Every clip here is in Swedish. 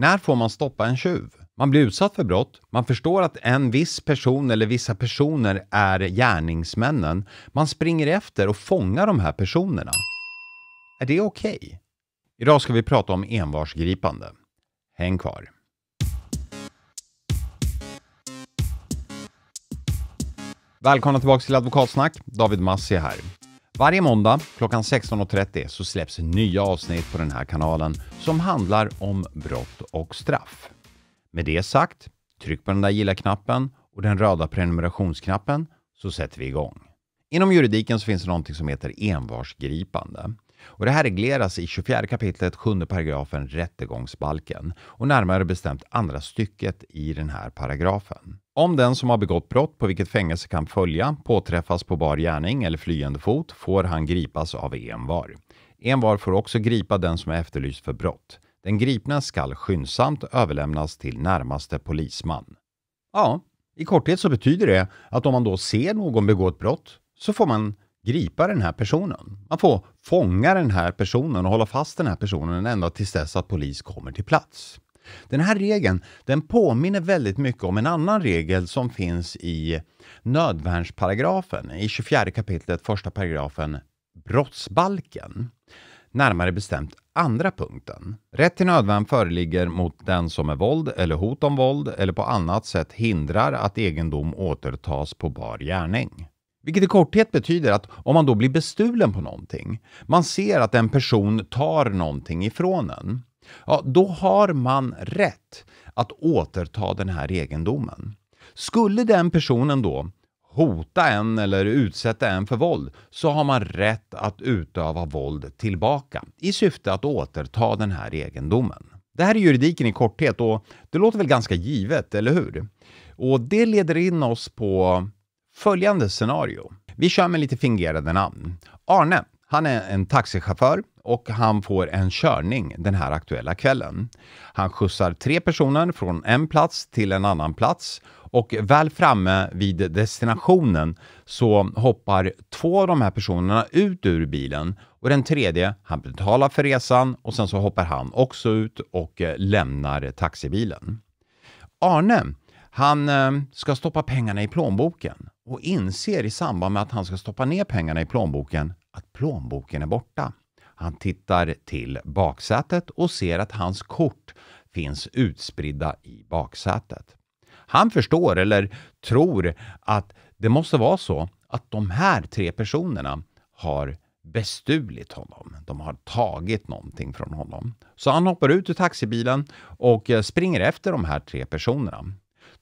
När får man stoppa en tjuv? Man blir utsatt för brott, man förstår att en viss person eller vissa personer är gärningsmännen. Man springer efter och fångar de här personerna. Är det okej? Okay? Idag ska vi prata om envarsgripande. Häng kvar! Välkomna tillbaka till Advokatsnack. David Massi här. Varje måndag klockan 16.30 så släpps nya avsnitt på den här kanalen som handlar om brott och straff. Med det sagt, tryck på den där gilla-knappen och den röda prenumerationsknappen så sätter vi igång. Inom juridiken så finns det någonting som heter envarsgripande. Och det här regleras i 24 kapitlet 7 paragrafen rättegångsbalken och närmare bestämt andra stycket i den här paragrafen. Om den som har begått brott på vilket fängelse kan följa påträffas på bar gärning eller flyende fot får han gripas av envar. Envar får också gripa den som är efterlyst för brott. Den gripna skall skyndsamt överlämnas till närmaste polisman. Ja, i korthet så betyder det att om man då ser någon begå ett brott så får man gripa den här personen. Man får fånga den här personen och hålla fast den här personen ända tills dess att polis kommer till plats. Den här regeln den påminner väldigt mycket om en annan regel som finns i nödvärnsparagrafen, i 24 kapitlet, första paragrafen, brottsbalken. Närmare bestämt andra punkten. Rätt till nödvärn föreligger mot den som är våld eller hot om våld eller på annat sätt hindrar att egendom återtas på bar gärning. Vilket i korthet betyder att om man då blir bestulen på någonting, man ser att en person tar någonting ifrån en, ja, då har man rätt att återta den här egendomen. Skulle den personen då hota en eller utsätta en för våld så har man rätt att utöva våld tillbaka i syfte att återta den här egendomen. Det här är juridiken i korthet och det låter väl ganska givet, eller hur? Och det leder in oss på följande scenario. Vi kör med lite fingerade namn. Arne, han är en taxichaufför och han får en körning den här aktuella kvällen. Han skjutsar tre personer från en plats till en annan plats och väl framme vid destinationen så hoppar två av de här personerna ut ur bilen och den tredje, han betalar för resan och sen så hoppar han också ut och eh, lämnar taxibilen. Arne, han eh, ska stoppa pengarna i plånboken och inser i samband med att han ska stoppa ner pengarna i plånboken att plånboken är borta. Han tittar till baksätet och ser att hans kort finns utspridda i baksätet. Han förstår, eller tror, att det måste vara så att de här tre personerna har bestulit honom. De har tagit någonting från honom. Så han hoppar ut ur taxibilen och eh, springer efter de här tre personerna.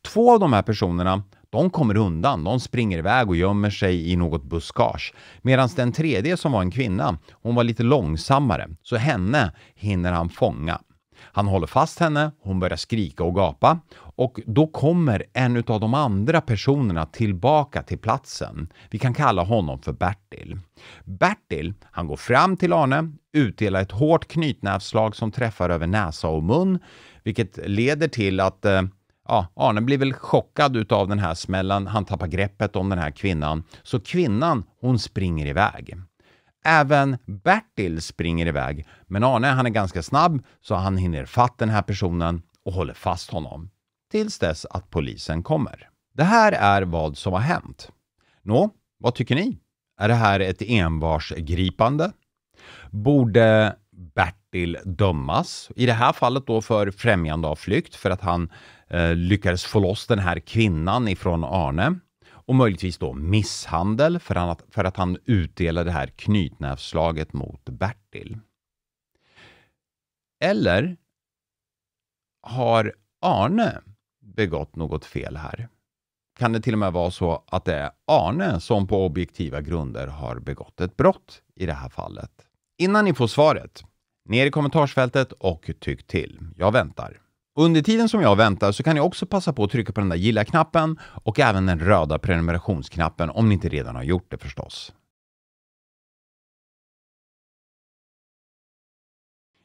Två av de här personerna de kommer undan, de springer iväg och gömmer sig i något buskage. Medan den tredje som var en kvinna, hon var lite långsammare, så henne hinner han fånga. Han håller fast henne, hon börjar skrika och gapa och då kommer en av de andra personerna tillbaka till platsen. Vi kan kalla honom för Bertil. Bertil, han går fram till Arne, utdelar ett hårt knytnävsslag som träffar över näsa och mun, vilket leder till att eh, ja, Arne blir väl chockad utav den här smällen. Han tappar greppet om den här kvinnan. Så kvinnan, hon springer iväg. Även Bertil springer iväg, men Arne han är ganska snabb så han hinner fatt den här personen och håller fast honom. Tills dess att polisen kommer. Det här är vad som har hänt. Nå, vad tycker ni? Är det här ett envarsgripande? Borde Bertil dömas. I det här fallet då för främjande av flykt för att han eh, lyckades få loss den här kvinnan ifrån Arne och möjligtvis då misshandel för, han, för att han utdelade det här knytnävsslaget mot Bertil. Eller har Arne begått något fel här? Kan det till och med vara så att det är Arne som på objektiva grunder har begått ett brott i det här fallet? Innan ni får svaret, ner i kommentarsfältet och tyck till. Jag väntar. Under tiden som jag väntar så kan ni också passa på att trycka på den där gilla-knappen och även den röda prenumerationsknappen om ni inte redan har gjort det förstås.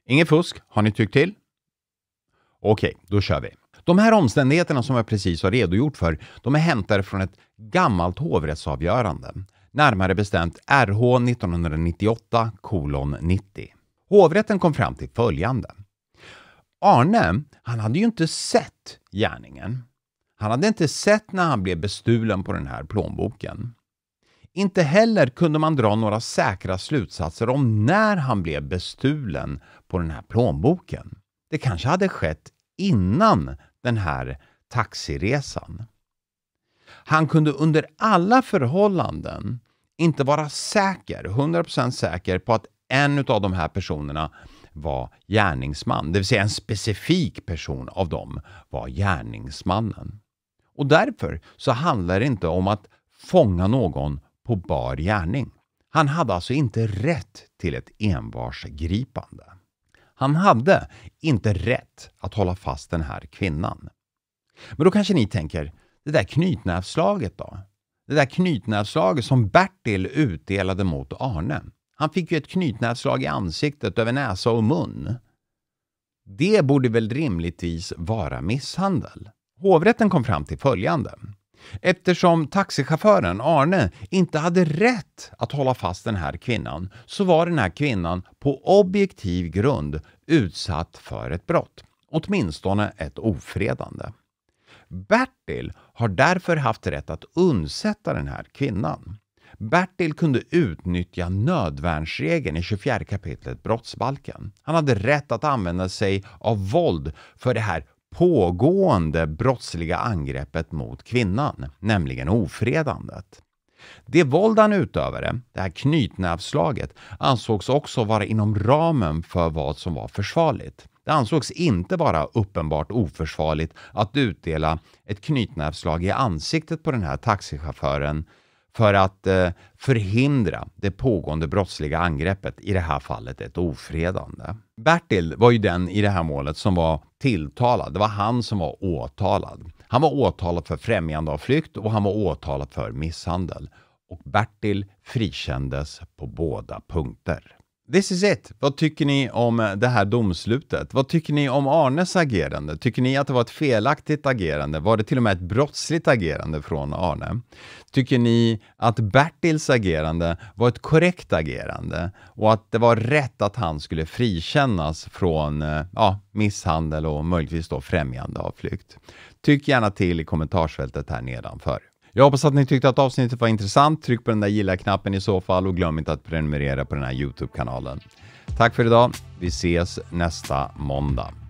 Inget fusk, har ni tyckt till? Okej, då kör vi. De här omständigheterna som jag precis har redogjort för, de är hämtade från ett gammalt hovrättsavgörande närmare bestämt RH 1998 kolon 90. Hovrätten kom fram till följande. Arne, han hade ju inte sett gärningen. Han hade inte sett när han blev bestulen på den här plånboken. Inte heller kunde man dra några säkra slutsatser om när han blev bestulen på den här plånboken. Det kanske hade skett innan den här taxiresan. Han kunde under alla förhållanden inte vara säker, 100% säker på att en av de här personerna var gärningsman, det vill säga en specifik person av dem var gärningsmannen. Och därför så handlar det inte om att fånga någon på bar gärning. Han hade alltså inte rätt till ett envarsgripande. Han hade inte rätt att hålla fast den här kvinnan. Men då kanske ni tänker, det där knytnävsslaget då? Det där knytnävsslaget som Bertil utdelade mot Arne. Han fick ju ett knytnävsslag i ansiktet, över näsa och mun. Det borde väl rimligtvis vara misshandel? Hovrätten kom fram till följande. Eftersom taxichauffören Arne inte hade rätt att hålla fast den här kvinnan så var den här kvinnan på objektiv grund utsatt för ett brott. Åtminstone ett ofredande. Bertil har därför haft rätt att undsätta den här kvinnan. Bertil kunde utnyttja nödvärnsregeln i 24 kapitlet brottsbalken. Han hade rätt att använda sig av våld för det här pågående brottsliga angreppet mot kvinnan, nämligen ofredandet. Det våld han utövade, det här knytnävslaget, ansågs också vara inom ramen för vad som var försvarligt. Det ansågs inte vara uppenbart oförsvarligt att utdela ett knytnävsslag i ansiktet på den här taxichauffören för att eh, förhindra det pågående brottsliga angreppet, i det här fallet ett ofredande. Bertil var ju den i det här målet som var tilltalad. Det var han som var åtalad. Han var åtalad för främjande av flykt och han var åtalad för misshandel. Och Bertil frikändes på båda punkter. This is it. Vad tycker ni om eh, det här domslutet? Vad tycker ni om Arnes agerande? Tycker ni att det var ett felaktigt agerande? Var det till och med ett brottsligt agerande från Arne? Tycker ni att Bertils agerande var ett korrekt agerande och att det var rätt att han skulle frikännas från eh, ja, misshandel och möjligtvis då främjande av flykt? Tyck gärna till i kommentarsfältet här nedanför. Jag hoppas att ni tyckte att avsnittet var intressant. Tryck på den där gilla-knappen i så fall och glöm inte att prenumerera på den här YouTube-kanalen. Tack för idag. Vi ses nästa måndag.